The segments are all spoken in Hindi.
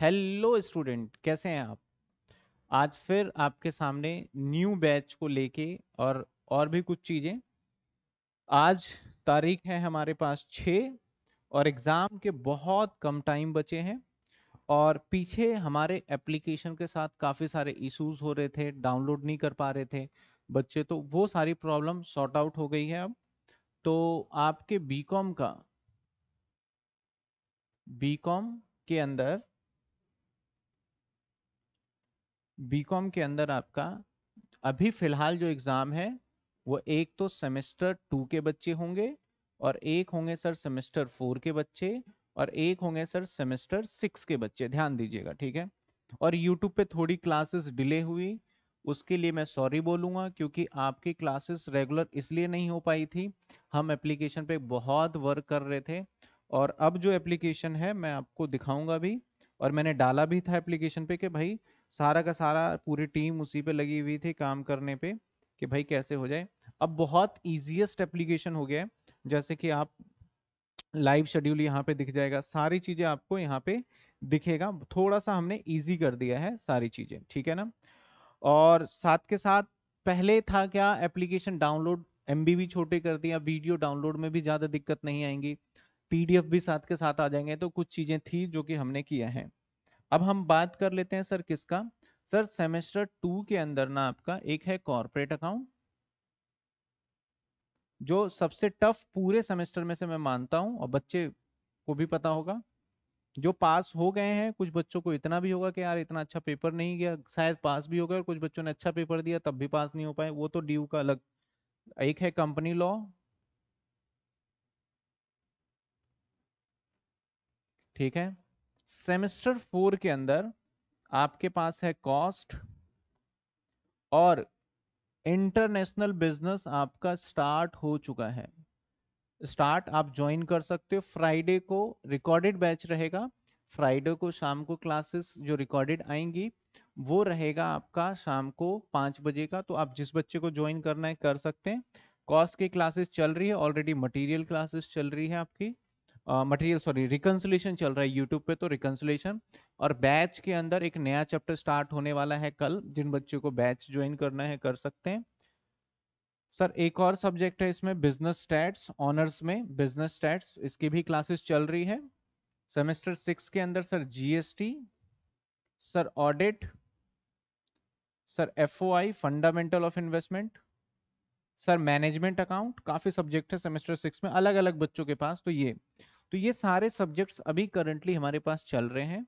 हेलो स्टूडेंट कैसे हैं आप आज फिर आपके सामने न्यू बैच को लेके और और भी कुछ चीज़ें आज तारीख है हमारे पास छ और एग्ज़ाम के बहुत कम टाइम बचे हैं और पीछे हमारे एप्लीकेशन के साथ काफ़ी सारे इश्यूज हो रहे थे डाउनलोड नहीं कर पा रहे थे बच्चे तो वो सारी प्रॉब्लम सॉर्ट आउट हो गई है अब तो आपके बीकॉम का बीकॉम के अंदर बीकॉम के अंदर आपका अभी फ़िलहाल जो एग्ज़ाम है वो एक तो सेमेस्टर टू के बच्चे होंगे और एक होंगे सर सेमेस्टर फोर के बच्चे और एक होंगे सर सेमेस्टर सिक्स के बच्चे ध्यान दीजिएगा ठीक है और यूट्यूब पे थोड़ी क्लासेस डिले हुई उसके लिए मैं सॉरी बोलूँगा क्योंकि आपकी क्लासेस रेगुलर इसलिए नहीं हो पाई थी हम एप्लीकेशन पे बहुत वर्क कर रहे थे और अब जो एप्लीकेशन है मैं आपको दिखाऊंगा भी और मैंने डाला भी था एप्लीकेशन पे कि भाई सारा का सारा पूरी टीम उसी पे लगी हुई थी काम करने पे कि भाई कैसे हो जाए अब बहुत ईजीएस्ट एप्लीकेशन हो गया है जैसे कि आप लाइव शेड्यूल यहाँ पे दिख जाएगा सारी चीज़ें आपको यहाँ पे दिखेगा थोड़ा सा हमने इजी कर दिया है सारी चीज़ें ठीक है ना और साथ के साथ पहले था क्या एप्लीकेशन डाउनलोड एम भी छोटे कर दिया वीडियो डाउनलोड में भी ज़्यादा दिक्कत नहीं आएंगी पीडीएफ भी साथ के साथ आ जाएंगे तो कुछ चीज़ें थी जो कि हमने किया है अब हम बात कर लेते हैं सर किसका सर सेमेस्टर टू के अंदर ना आपका एक है कॉर्पोरेट अकाउंट जो सबसे टफ पूरे सेमेस्टर में से मैं मानता हूं और बच्चे को भी पता होगा जो पास हो गए हैं कुछ बच्चों को इतना भी होगा कि यार इतना अच्छा पेपर नहीं गया शायद पास भी हो गया और कुछ बच्चों ने अच्छा पेपर दिया तब भी पास नहीं हो पाए वो तो ड्यू का अलग एक है कंपनी लॉ ठीक है सेमेस्टर फोर के अंदर आपके पास है कॉस्ट और इंटरनेशनल बिजनेस आपका स्टार्ट हो चुका है स्टार्ट आप ज्वाइन कर सकते हो फ्राइडे को रिकॉर्डेड बैच रहेगा फ्राइडे को शाम को क्लासेस जो रिकॉर्डेड आएंगी वो रहेगा आपका शाम को पाँच बजे का तो आप जिस बच्चे को ज्वाइन करना है कर सकते हैं कॉस्ट की क्लासेस चल रही है ऑलरेडी मटेरियल क्लासेस चल रही है आपकी मटेरियल सॉरी रिकन्सुलेशन चल रहा है यूट्यूब पे तो रिकन्सुलेशन और बैच के अंदर एक नया चैप्टर स्टार्ट होने वाला है कल जिन बच्चों को बैच ज्वाइन करना है कर सकते हैं सर एक और सब्जेक्ट है इसमें बिजनेस स्टैट्स ऑनर्स में बिजनेस स्टैट्स इसकी भी क्लासेस चल रही है सेमेस्टर सिक्स के अंदर sir GST sir audit sir FOI fundamental of investment sir management account काफ़ी सब्जेक्ट है सेमेस्टर सिक्स में अलग अलग बच्चों के पास तो ये तो ये सारे सब्जेक्ट्स अभी करंटली हमारे पास चल रहे हैं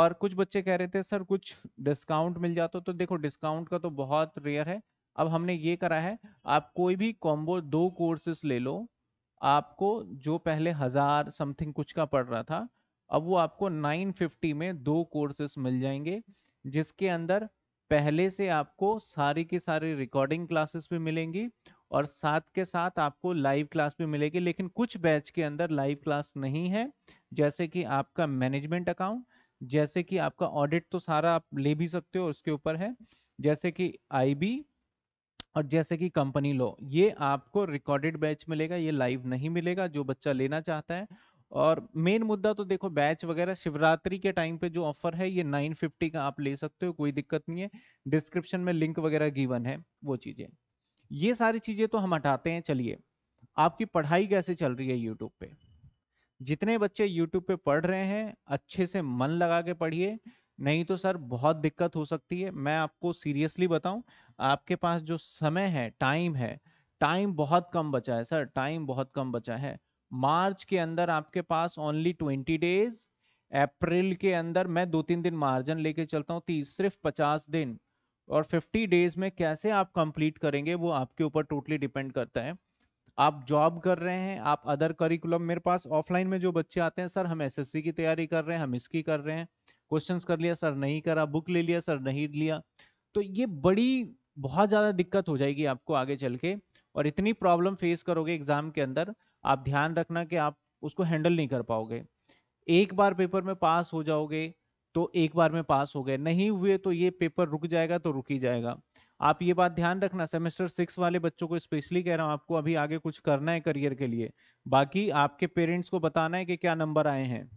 और कुछ बच्चे कह रहे थे सर कुछ डिस्काउंट मिल जाता तो देखो डिस्काउंट का तो बहुत रेयर है अब हमने ये करा है आप कोई भी कॉम्बो दो कोर्सेस ले लो आपको जो पहले हज़ार समथिंग कुछ का पड़ रहा था अब वो आपको 950 में दो कोर्सेस मिल जाएंगे जिसके अंदर पहले से आपको सारी की सारी रिकॉर्डिंग क्लासेस भी मिलेंगी और साथ के साथ आपको लाइव क्लास भी मिलेगी लेकिन कुछ बैच के अंदर लाइव क्लास नहीं है जैसे कि आपका मैनेजमेंट अकाउंट जैसे कि आपका ऑडिट तो सारा आप ले भी सकते हो उसके ऊपर है जैसे कि आईबी और जैसे कि कंपनी लो ये आपको रिकॉर्डेड बैच मिलेगा ये लाइव नहीं मिलेगा जो बच्चा लेना चाहता है और मेन मुद्दा तो देखो बैच वगैरह शिवरात्रि के टाइम पे जो ऑफर है ये 950 का आप ले सकते हो कोई दिक्कत नहीं है डिस्क्रिप्शन में लिंक वगैरह गिवन है वो चीज़ें ये सारी चीजें तो हम हटाते हैं चलिए आपकी पढ़ाई कैसे चल रही है यूट्यूब पे जितने बच्चे यूट्यूब पे पढ़ रहे हैं अच्छे से मन लगा के पढ़िए नहीं तो सर बहुत दिक्कत हो सकती है मैं आपको सीरियसली बताऊं आपके पास जो समय है टाइम है टाइम बहुत कम बचा है सर टाइम बहुत कम बचा है मार्च के अंदर आपके पास ओनली ट्वेंटी डेज अप्रैल के अंदर मैं दो तीन दिन मार्जिन लेके चलता हूँ तीस सिर्फ पचास दिन और 50 डेज में कैसे आप कंप्लीट करेंगे वो आपके ऊपर टोटली डिपेंड करता है आप जॉब कर रहे हैं आप अदर करिकुलम मेरे पास ऑफलाइन में जो बच्चे आते हैं सर हम एसएससी की तैयारी कर रहे हैं हम इसकी कर रहे हैं क्वेश्चंस कर लिया सर नहीं करा बुक ले लिया सर नहीं लिया तो ये बड़ी बहुत ज़्यादा दिक्कत हो जाएगी आपको आगे चल के और इतनी प्रॉब्लम फेस करोगे एग्ज़ाम के अंदर आप ध्यान रखना कि आप उसको हैंडल नहीं कर पाओगे एक बार पेपर में पास हो जाओगे तो एक बार में पास हो गए नहीं हुए तो ये पेपर रुक जाएगा तो रुक ही जाएगा आप ये बात ध्यान रखना सेमेस्टर सिक्स वाले बच्चों को स्पेशली कह रहा हूँ आपको अभी आगे कुछ करना है करियर के लिए बाकी आपके पेरेंट्स को बताना है कि क्या नंबर आए हैं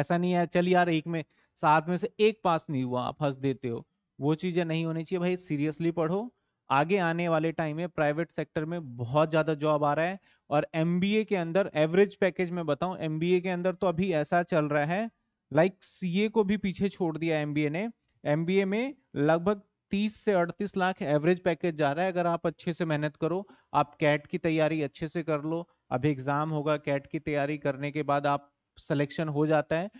ऐसा नहीं है चल यार एक में सात में से एक पास नहीं हुआ आप हंस देते हो वो चीज़ें नहीं होनी चाहिए भाई सीरियसली पढ़ो आगे आने वाले टाइम में प्राइवेट सेक्टर में बहुत ज़्यादा जॉब आ रहा है और एम के अंदर एवरेज पैकेज में बताऊँ एम के अंदर तो अभी ऐसा चल रहा है लाइक सी सीए को भी पीछे छोड़ दिया एमबीए ने एमबीए में लगभग 30 से 38 लाख एवरेज पैकेज जा रहा है अगर आप अच्छे से मेहनत करो आप कैट की तैयारी अच्छे से कर लो अभी एग्जाम होगा कैट की तैयारी करने के बाद आप सिलेक्शन हो जाता है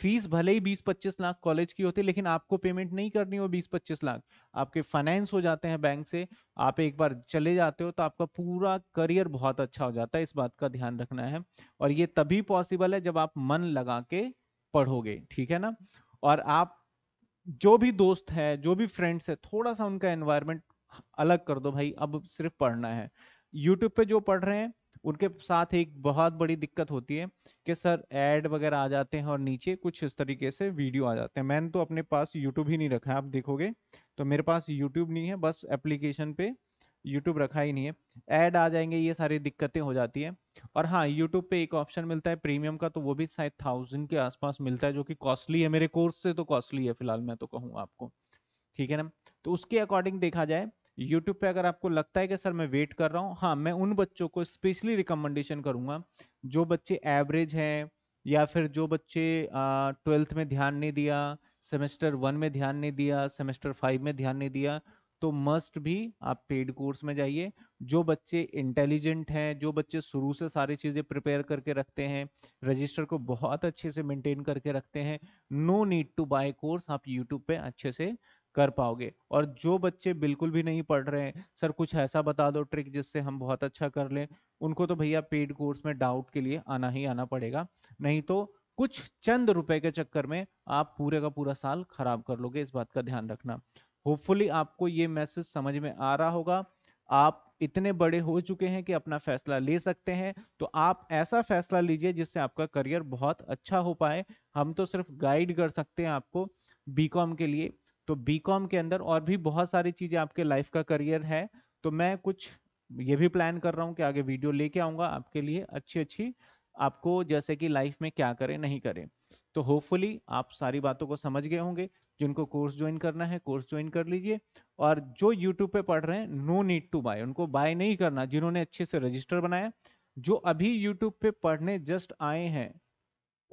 फीस भले ही 20-25 लाख कॉलेज की होती है लेकिन आपको पेमेंट नहीं करनी हो 20-25 लाख आपके फाइनेंस हो जाते हैं बैंक से आप एक बार चले जाते हो तो आपका पूरा करियर बहुत अच्छा हो जाता है इस बात का ध्यान रखना है और ये तभी पॉसिबल है जब आप मन लगा के पढ़ोगे ठीक है ना और आप जो भी दोस्त है जो भी फ्रेंड्स है थोड़ा सा उनका एनवायरमेंट अलग कर दो भाई अब सिर्फ पढ़ना है यूट्यूब पे जो पढ़ रहे हैं उनके साथ एक बहुत बड़ी दिक्कत होती है कि सर एड वगैरह आ जाते हैं और नीचे कुछ इस तरीके से वीडियो आ जाते हैं मैंने तो अपने पास यूट्यूब ही नहीं रखा है आप देखोगे तो मेरे पास यूट्यूब नहीं है बस एप्लीकेशन पे YouTube रखा ही नहीं है ऐड आ जाएंगे ये सारी दिक्कतें हो जाती है और हाँ YouTube पे एक ऑप्शन मिलता है प्रीमियम का तो वो भी शायद थाउजेंड के आसपास मिलता है जो कि कॉस्टली है मेरे कोर्स से तो कॉस्टली है फिलहाल मैं तो कहूँ आपको ठीक है ना तो उसके अकॉर्डिंग देखा जाए YouTube पे अगर आपको लगता है कि सर मैं वेट कर रहा हूँ हाँ मैं उन बच्चों को स्पेशली रिकमेंडेशन करूँगा जो बच्चे एवरेज हैं या फिर जो बच्चे ट्वेल्थ में ध्यान नहीं दिया सेमेस्टर वन में ध्यान नहीं दिया सेमेस्टर फाइव में ध्यान नहीं दिया तो मस्ट भी आप पेड कोर्स में जाइए जो बच्चे इंटेलिजेंट हैं जो बच्चे शुरू से सारी चीज़ें प्रिपेयर करके रखते हैं रजिस्टर को बहुत अच्छे से मेंटेन करके रखते हैं no need to buy course आप यूट्यूब पे अच्छे से कर पाओगे और जो बच्चे बिल्कुल भी नहीं पढ़ रहे हैं सर कुछ ऐसा बता दो ट्रिक जिससे हम बहुत अच्छा कर लें उनको तो भैया पेड कोर्स में डाउट के लिए आना ही आना पड़ेगा नहीं तो कुछ चंद रुपए के चक्कर में आप पूरे का पूरा साल खराब कर लोगे इस बात का ध्यान रखना होपफुली आपको ये मैसेज समझ में आ रहा होगा आप इतने बड़े हो चुके हैं कि अपना फैसला ले सकते हैं तो आप ऐसा फैसला लीजिए जिससे आपका करियर बहुत अच्छा हो पाए हम तो सिर्फ गाइड कर सकते हैं आपको बीकॉम के लिए तो बीकॉम के अंदर और भी बहुत सारी चीज़ें आपके लाइफ का करियर है तो मैं कुछ ये भी प्लान कर रहा हूँ कि आगे वीडियो लेके आऊँगा आपके लिए अच्छी अच्छी आपको जैसे कि लाइफ में क्या करें नहीं करें तो होपफुली आप सारी बातों को समझ गए होंगे जिनको कोर्स ज्वाइन करना है कोर्स ज्वाइन कर लीजिए और जो यूट्यूब पे पढ़ रहे हैं नो नीड टू बाय उनको बाय नहीं करना जिन्होंने अच्छे से रजिस्टर बनाया जो अभी यूट्यूब पे पढ़ने जस्ट आए हैं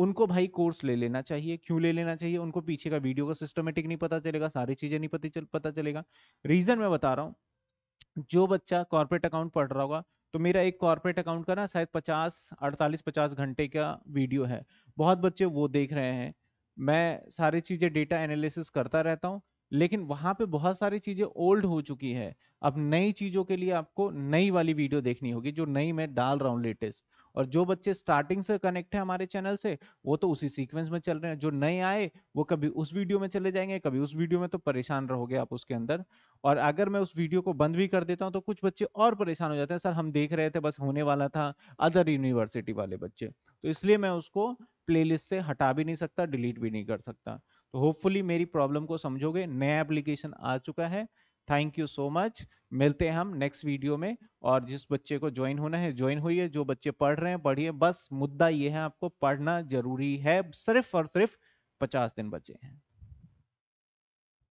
उनको भाई कोर्स ले लेना चाहिए क्यों ले लेना चाहिए उनको पीछे का वीडियो का सिस्टमेटिक नहीं पता चलेगा सारी चीज़ें नहीं पता चल पता चलेगा रीज़न मैं बता रहा हूँ जो बच्चा कॉर्पोरेट अकाउंट पढ़ रहा होगा तो मेरा एक कॉर्पोरेट अकाउंट का ना शायद 50 48 50 घंटे का वीडियो है बहुत बच्चे वो देख रहे हैं मैं सारी चीज़ें डेटा एनालिसिस करता रहता हूँ लेकिन वहाँ पे बहुत सारी चीज़ें ओल्ड हो चुकी है अब नई चीज़ों के लिए आपको नई वाली वीडियो देखनी होगी जो नई मैं डाल रहा हूँ लेटेस्ट और जो बच्चे स्टार्टिंग से कनेक्ट है हमारे चैनल से वो तो उसी सीक्वेंस में चल रहे हैं जो नए आए वो कभी उस वीडियो में चले जाएंगे कभी उस वीडियो में तो परेशान रहोगे आप उसके अंदर और अगर मैं उस वीडियो को बंद भी कर देता हूँ तो कुछ बच्चे और परेशान हो जाते हैं सर हम देख रहे थे बस होने वाला था अदर यूनिवर्सिटी वाले बच्चे तो इसलिए मैं उसको प्ले से हटा भी नहीं सकता डिलीट भी नहीं कर सकता तो होपफुली मेरी प्रॉब्लम को समझोगे नया एप्लीकेशन आ चुका है थैंक यू सो मच मिलते हैं हम नेक्स्ट वीडियो में और जिस बच्चे को ज्वाइन होना है ज्वाइन होइए जो बच्चे पढ़ रहे हैं पढ़िए बस मुद्दा ये है आपको पढ़ना जरूरी है सिर्फ और सिर्फ पचास दिन बचे हैं